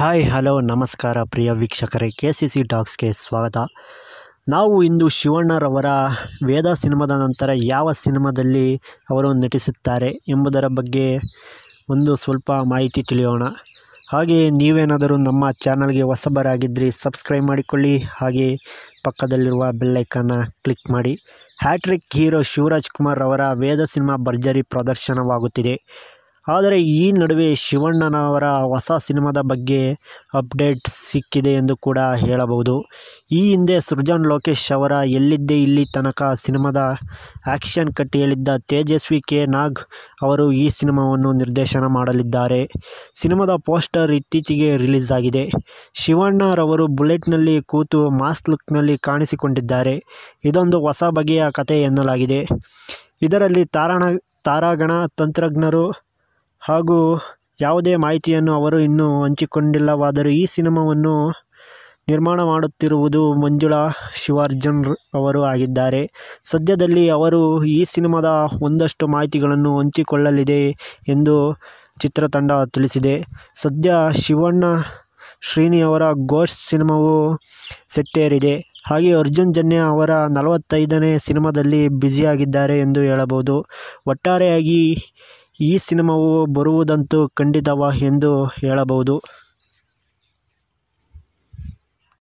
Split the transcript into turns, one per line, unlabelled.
hi hello ನಮಸ್ಕಾರ ಪ್ರಿಯ ವೀಕ್ಷಕರೇ K C C ಟಾಕ್ಸ್ಗೆ ಸ್ವಾಗತ ನಾವು ಇಂದು ಶಿವಣ್ಣರವರ ವೇದ ಸಿನಿಮಾದ ನಂತರ ಯಾವ ಸಿನಿಮಾದಲ್ಲಿ ಅವರು ನಟಿಸುತ್ತಾರೆ ಎಂಬುದರ ಬಗ್ಗೆ ಒಂದು ಸ್ವಲ್ಪ ಮಾಹಿತಿ ತಿಳಿಯೋಣ ಹಾಗೆಯೇ ನೀವೇನಾದರೂ ನಮ್ಮ ಚಾನಲ್ಗೆ ಹೊಸಬರಾಗಿದ್ದರೆ ಸಬ್ಸ್ಕ್ರೈಬ್ ಮಾಡಿಕೊಳ್ಳಿ ಹಾಗೆ ಪಕ್ಕದಲ್ಲಿರುವ ಬೆಲ್ಲೈಕನ್ನು ಕ್ಲಿಕ್ ಮಾಡಿ ಹ್ಯಾಟ್ರಿಕ್ ಹೀರೋ ಶಿವರಾಜ್ ಕುಮಾರ್ ಅವರ ವೇದ ಸಿನಿಮಾ ಭರ್ಜರಿ ಪ್ರದರ್ಶನವಾಗುತ್ತಿದೆ ಆದರೆ ಈ ನಡುವೆ ಶಿವಣ್ಣನವರ ಹೊಸ ಸಿನಿಮಾದ ಬಗ್ಗೆ ಅಪ್ಡೇಟ್ ಸಿಕ್ಕಿದೆ ಎಂದು ಕೂಡ ಹೇಳಬಹುದು ಈ ಹಿಂದೆ ಸೃಜನ್ ಲೋಕೇಶ್ ಅವರ ಎಲ್ಲಿದ್ದೆ ಇಲ್ಲಿ ತನಕ ಸಿನಿಮಾದ ಆ್ಯಕ್ಷನ್ ಹೇಳಿದ್ದ ತೇಜಸ್ವಿ ಕೆ ನಾಗ್ ಅವರು ಈ ಸಿನಿಮಾವನ್ನು ನಿರ್ದೇಶನ ಮಾಡಲಿದ್ದಾರೆ ಸಿನಿಮಾದ ಪೋಸ್ಟರ್ ಇತ್ತೀಚೆಗೆ ರಿಲೀಸ್ ಆಗಿದೆ ಶಿವಣ್ಣರವರು ಬುಲೆಟ್ನಲ್ಲಿ ಕೂತು ಮಾಸ್ಕ್ ಲುಕ್ನಲ್ಲಿ ಕಾಣಿಸಿಕೊಂಡಿದ್ದಾರೆ ಇದೊಂದು ಹೊಸ ಬಗೆಯ ಕತೆ ಎನ್ನಲಾಗಿದೆ ಇದರಲ್ಲಿ ತಾರಣ ತಾರಾಗಣ ತಂತ್ರಜ್ಞರು ಹಾಗೂ ಯಾವುದೇ ಮಾಹಿತಿಯನ್ನು ಅವರು ಇನ್ನೂ ಹಂಚಿಕೊಂಡಿಲ್ಲವಾದರೂ ಈ ಸಿನಿಮಾವನ್ನು ನಿರ್ಮಾಣ ಮಾಡುತ್ತಿರುವುದು ಮಂಜುಳಾ ಶಿವಾರ್ಜುನ್ ಅವರು ಆಗಿದ್ದಾರೆ ಸದ್ಯದಲ್ಲಿ ಅವರು ಈ ಸಿನಿಮಾದ ಒಂದಷ್ಟು ಮಾಹಿತಿಗಳನ್ನು ಹಂಚಿಕೊಳ್ಳಲಿದೆ ಎಂದು ಚಿತ್ರತಂಡ ತಿಳಿಸಿದೆ ಸದ್ಯ ಶಿವಣ್ಣ ಶ್ರೀನಿ ಅವರ ಗೋಸ್ಟ್ ಸಿನಿಮಾವು ಸೆಟ್ಟೇರಿದೆ ಹಾಗೆ ಅರ್ಜುನ್ ಜನ್ಯ ಅವರ ನಲವತ್ತೈದನೇ ಸಿನಿಮಾದಲ್ಲಿ ಬ್ಯುಸಿಯಾಗಿದ್ದಾರೆ ಎಂದು ಹೇಳಬಹುದು ಒಟ್ಟಾರೆಯಾಗಿ ಈ ಸಿನಿಮಾವು ಬರುವುದಂತೂ ಖಂಡಿತವ ಎಂದು ಹೇಳಬಹುದು